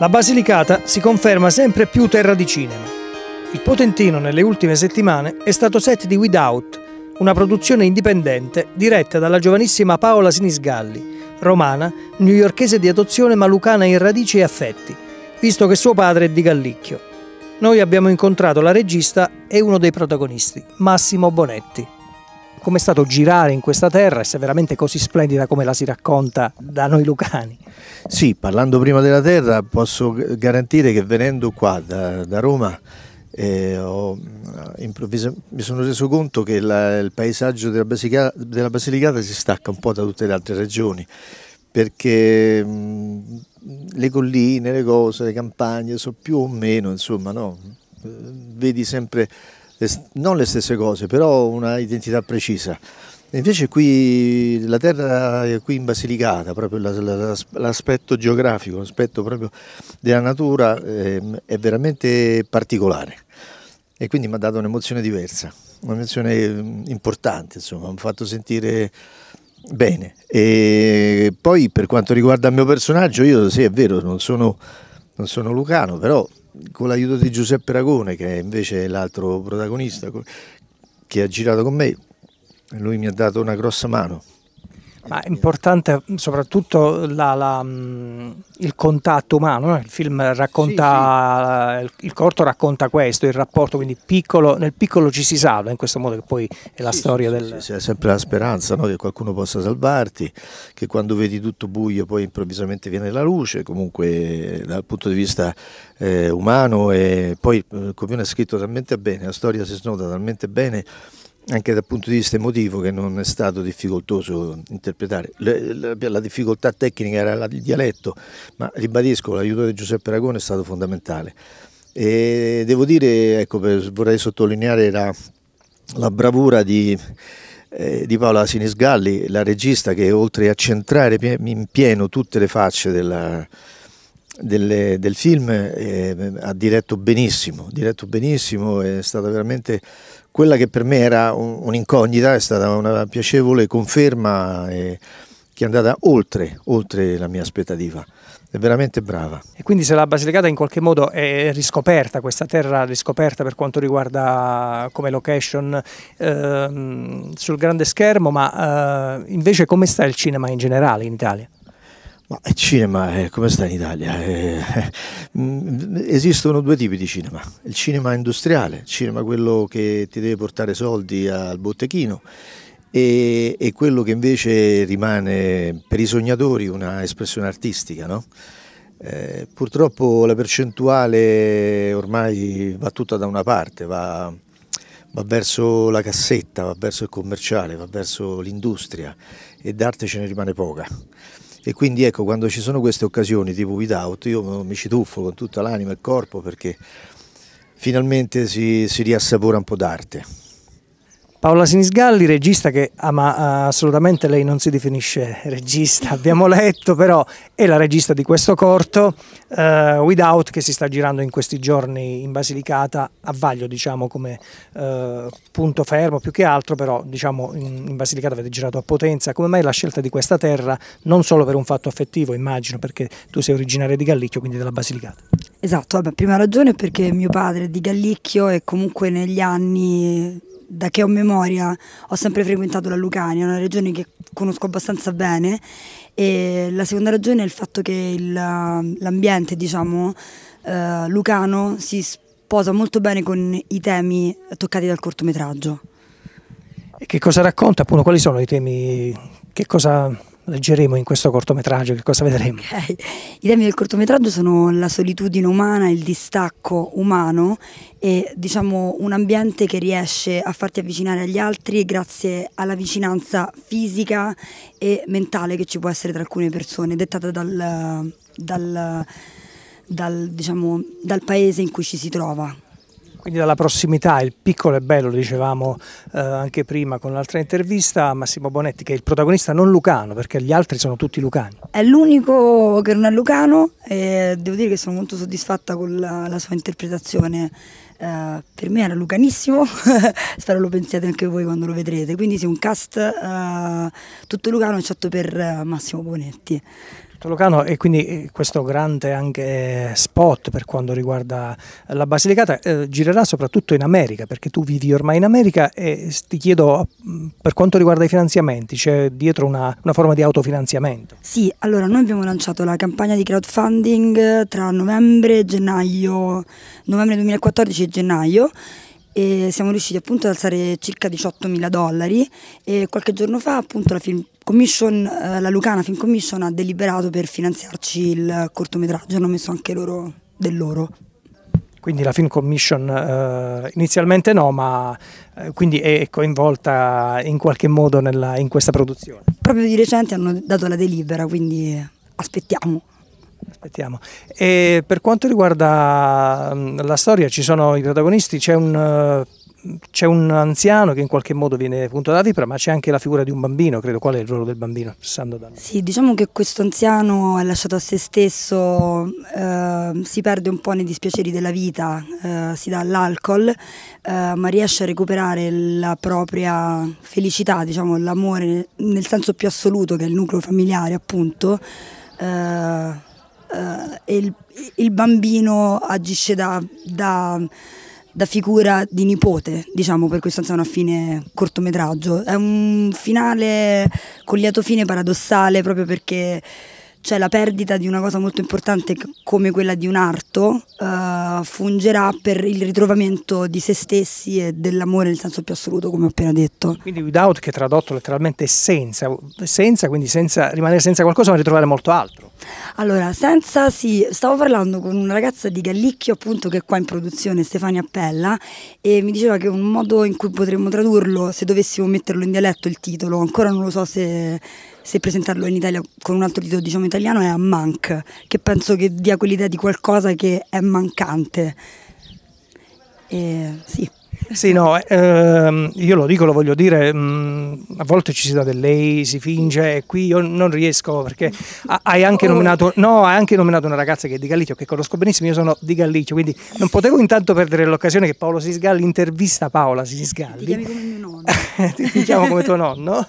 la Basilicata si conferma sempre più terra di cinema. Il Potentino nelle ultime settimane è stato set di Without, una produzione indipendente diretta dalla giovanissima Paola Sinisgalli, romana, newyorchese di adozione ma lucana in radici e affetti, visto che suo padre è di Gallicchio. Noi abbiamo incontrato la regista e uno dei protagonisti, Massimo Bonetti com'è stato girare in questa terra e se è veramente così splendida come la si racconta da noi lucani. Sì, parlando prima della terra posso garantire che venendo qua da, da Roma eh, ho, mi sono reso conto che la, il paesaggio della Basilicata, della Basilicata si stacca un po' da tutte le altre regioni perché mh, le colline, le cose, le campagne sono più o meno, insomma, no? vedi sempre le, non le stesse cose, però una identità precisa. Invece qui la terra qui in Basilicata, proprio l'aspetto geografico, l'aspetto proprio della natura ehm, è veramente particolare e quindi mi ha dato un'emozione diversa, un'emozione ehm, importante, insomma, mi ha fatto sentire bene. E poi per quanto riguarda il mio personaggio, io sì è vero, non sono, non sono lucano, però con l'aiuto di Giuseppe Ragone, che è invece l'altro protagonista, che ha girato con me, lui mi ha dato una grossa mano. Ma è importante mm, soprattutto la, la, mm, il contatto umano, eh. il film racconta, sì, sì. Eh, il corto racconta questo, il rapporto, quindi piccolo, nel piccolo ci si salva, in questo modo che poi è la sì, storia del... Sì, c'è sempre la speranza no? che qualcuno possa salvarti, che quando vedi tutto buio poi improvvisamente viene la luce, comunque eh, dal punto di vista eh, umano e poi eh, come è scritto talmente bene, la storia si snoda talmente bene anche dal punto di vista emotivo che non è stato difficoltoso interpretare. La, la, la difficoltà tecnica era la, il dialetto, ma ribadisco, l'aiuto di Giuseppe Aragone è stato fondamentale. E devo dire, ecco, per, vorrei sottolineare la, bravura di, eh, di Paola Sinisgalli, la regista che oltre a centrare in pieno tutte le facce della, del, del film eh, ha diretto benissimo, diretto benissimo, è stata veramente quella che per me era un'incognita, è stata una piacevole conferma eh, che è andata oltre, oltre la mia aspettativa è veramente brava. E quindi se la Basilicata in qualche modo è riscoperta, questa terra riscoperta per quanto riguarda come location ehm, sul grande schermo, ma eh, invece come sta il cinema in generale in Italia? Ma il cinema, eh, come sta in Italia? Eh, eh, esistono due tipi di cinema, il cinema industriale, il cinema quello che ti deve portare soldi al botteghino e, e quello che invece rimane per i sognatori una espressione artistica. No? Eh, purtroppo la percentuale ormai va tutta da una parte, va, va verso la cassetta, va verso il commerciale, va verso l'industria e d'arte ce ne rimane poca. E quindi ecco, quando ci sono queste occasioni tipo Without, io mi ci tuffo con tutta l'anima e il corpo perché finalmente si, si riassapora un po' d'arte. Paola Sinisgalli, regista che ama ah, ah, assolutamente lei non si definisce regista, abbiamo letto, però è la regista di questo corto uh, Without che si sta girando in questi giorni in Basilicata, a vaglio diciamo come uh, punto fermo più che altro, però diciamo in, in, Basilicata avete girato a Potenza, come mai la scelta di questa terra non solo per un fatto affettivo, immagino, perché tu sei originaria di Gallicchio, quindi della Basilicata. Esatto, la prima ragione è perché mio padre è di Gallicchio e comunque negli anni da che ho memoria ho sempre frequentato la Lucania, una regione che conosco abbastanza bene e la seconda ragione è il fatto che l'ambiente diciamo, eh, lucano si sposa molto bene con i temi toccati dal cortometraggio. E che cosa racconta appunto? Quali sono i temi? Che cosa leggeremo in questo cortometraggio? Che cosa vedremo? Okay. I temi del cortometraggio sono la solitudine umana, il distacco umano e diciamo un ambiente che riesce a farti avvicinare agli altri grazie alla vicinanza fisica e mentale che ci può essere tra alcune persone, dettata dal, dal, dal, diciamo, dal paese in cui ci si trova. Quindi dalla prossimità, il piccolo e bello, lo dicevamo eh, anche prima con l'altra intervista, Massimo Bonetti che è il protagonista non lucano, perché gli altri sono tutti lucani. È l'unico che non è lucano e devo dire che sono molto soddisfatta con la, la sua interpretazione. Eh, per me era lucanissimo, spero lo pensiate anche voi quando lo vedrete. Quindi sì, un cast eh, tutto lucano eccetto per eh, Massimo Bonetti. Tolocano certo, e quindi eh, questo grande anche eh, spot per quanto riguarda la Basilicata eh, girerà soprattutto in America perché tu vivi ormai in America e eh, ti chiedo mm, per quanto riguarda i finanziamenti c'è dietro una, una forma di autofinanziamento? Sì, allora noi abbiamo lanciato la campagna di crowdfunding tra novembre e gennaio, novembre 2014 e gennaio e siamo riusciti appunto ad alzare circa 18 mila dollari e qualche giorno fa appunto la, film commission, eh, la Lucana Film Commission ha deliberato per finanziarci il cortometraggio, hanno messo anche loro del loro. Quindi la Film Commission eh, inizialmente no, ma eh, quindi è coinvolta in qualche modo nella, in questa produzione? Proprio di recente hanno dato la delibera, quindi aspettiamo. Aspettiamo. E per quanto riguarda mh, mm, la storia, ci sono i protagonisti, c'è un uh, c'è un anziano che in qualche modo viene punto da vipra, ma c'è anche la figura di un bambino, credo. Qual è il ruolo del bambino? Sì, diciamo che questo anziano è lasciato a se stesso, eh, si perde un po' nei dispiaceri della vita, eh, si dà all'alcol, eh, ma riesce a recuperare la propria felicità, diciamo, l'amore nel senso più assoluto che è il nucleo familiare, appunto. Eh, eh, e il, il, bambino agisce da, da da figura di nipote, diciamo, per questo è una fine cortometraggio. È un finale con lieto fine paradossale proprio perché cioè la perdita di una cosa molto importante come quella di un arto uh, fungerà per il ritrovamento di se stessi e dell'amore nel senso più assoluto come ho appena detto quindi without che tradotto letteralmente senza, senza quindi senza rimanere senza qualcosa ma ritrovare molto altro allora, senza sì, stavo parlando con una ragazza di Gallicchio, appunto, che è qua in produzione, Stefania Appella, e mi diceva che un modo in cui potremmo tradurlo, se dovessimo metterlo in dialetto il titolo, ancora non lo so se, se presentarlo in Italia con un altro titolo, diciamo italiano, è a Mank, che penso che dia quell'idea di qualcosa che è mancante. E, sì. Sì, no, eh, ehm, io lo dico, lo voglio dire, mh, mm, a volte ci si dà del lei, si finge e qui io non riesco perché hai anche, oh. nominato, no, hai anche nominato, una ragazza che è di Gallitio, che conosco benissimo, io sono di Gallitio, quindi non potevo intanto perdere l'occasione che Paolo Sisgalli intervista Paola Sisgalli. Ti chiami come mio nonno. ti, ti chiamo come tuo nonno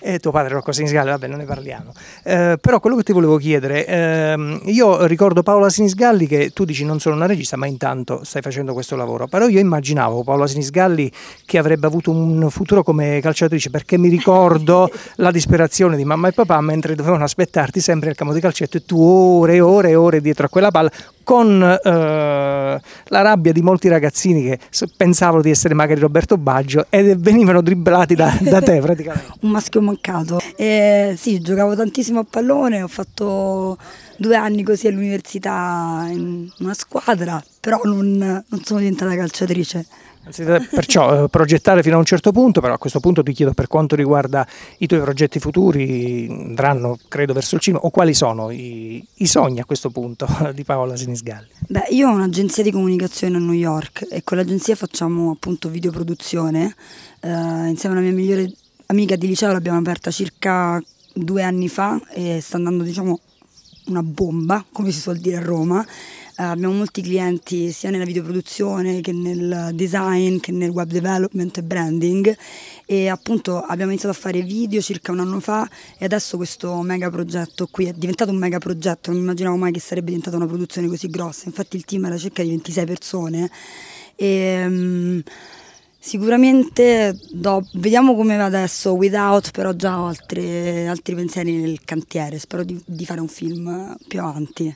e tuo padre Rocco Sinisgalli, vabbè non ne parliamo. Eh, però quello che ti volevo chiedere, ehm, io ricordo Paola Sinisgalli che tu dici non sono una regista ma intanto stai facendo questo lavoro, però io immaginavo Paola Sinisgalli che avrebbe avuto un futuro come calciatrice perché mi ricordo la disperazione di mamma e papà mentre dovevano aspettarti sempre al campo di calcetto e tu ore e ore e ore dietro a quella palla con eh, la rabbia di molti ragazzini che pensavano di essere magari Roberto Baggio ed venivano dribbati pelati da, da te praticamente. un maschio mancato. Eh, sì, giocavo tantissimo a pallone, ho fatto due anni così all'università in una squadra, però non, non sono diventata calciatrice. Perciò eh, progettare fino a un certo punto, però a questo punto ti chiedo per quanto riguarda i tuoi progetti futuri, andranno credo verso il cinema, o quali sono i, i sogni a questo punto di Paola Sinisgalli? Beh, io ho un'agenzia di comunicazione a New York e con l'agenzia facciamo appunto videoproduzione, eh, insieme alla mia migliore amica di liceo l'abbiamo aperta circa due anni fa e sta andando diciamo una bomba, come si suol dire a Roma, abbiamo molti clienti sia nella videoproduzione che nel design, che nel web development e branding e appunto abbiamo iniziato a fare video circa un anno fa e adesso questo mega progetto qui è diventato un mega progetto, non immaginavo mai che sarebbe diventata una produzione così grossa, infatti il team era circa di 26 persone e... Um, Sicuramente do, vediamo come va adesso, without però già ho altri, altri pensieri nel cantiere, spero di, di fare un film più avanti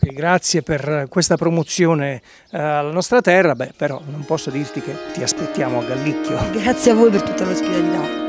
che grazie per questa promozione eh, alla nostra terra, beh, però non posso dirti che ti aspettiamo a Gallicchio. Grazie a voi per tutta l'ospitalità.